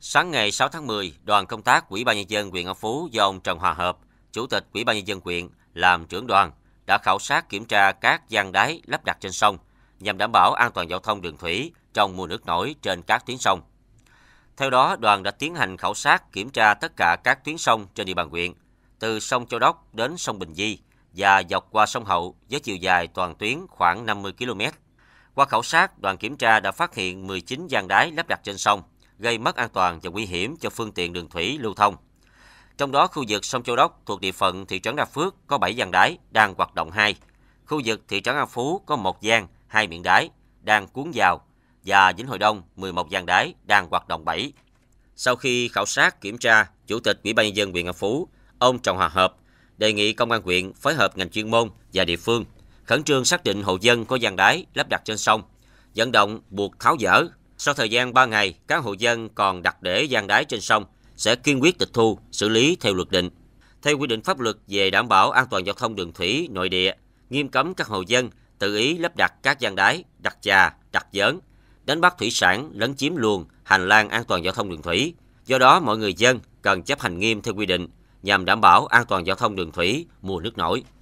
Sáng ngày 6 tháng 10, đoàn công tác Ủy ban nhân dân huyện An Phú do ông Trần Hòa Hợp, Chủ tịch Ủy ban nhân dân huyện làm trưởng đoàn đã khảo sát kiểm tra các gian đáy lắp đặt trên sông nhằm đảm bảo an toàn giao thông đường thủy trong mùa nước nổi trên các tuyến sông. Theo đó, đoàn đã tiến hành khảo sát kiểm tra tất cả các tuyến sông trên địa bàn huyện, từ sông Châu Đốc đến sông Bình Di và dọc qua sông Hậu với chiều dài toàn tuyến khoảng 50 km. Qua khảo sát, đoàn kiểm tra đã phát hiện 19 gian đáy lắp đặt trên sông gây mất an toàn và nguy hiểm cho phương tiện đường thủy lưu thông. Trong đó, khu vực sông Châu Đốc thuộc địa phận thị trấn Đa Phước có 7 dàn đáy đang hoạt động hai. Khu vực thị trấn An Phú có một gian, hai miệng đáy đang cuốn vào và Vĩnh Hội Đông 11 dàn đáy đang hoạt động 7. Sau khi khảo sát kiểm tra, Chủ tịch Ủy ban nhân dân huyện An Phú, ông Trọng Hòa Hợp đề nghị công an huyện phối hợp ngành chuyên môn và địa phương khẩn trương xác định hộ dân có dàn đáy lắp đặt trên sông, vận động buộc tháo dỡ sau thời gian 3 ngày, các hộ dân còn đặt để gian đáy trên sông sẽ kiên quyết tịch thu, xử lý theo luật định. Theo quy định pháp luật về đảm bảo an toàn giao thông đường thủy nội địa, nghiêm cấm các hộ dân tự ý lắp đặt các gian đáy, đặt trà, đặt giỡn, đánh bắt thủy sản, lấn chiếm luồng, hành lang an toàn giao thông đường thủy. Do đó, mọi người dân cần chấp hành nghiêm theo quy định nhằm đảm bảo an toàn giao thông đường thủy mùa nước nổi.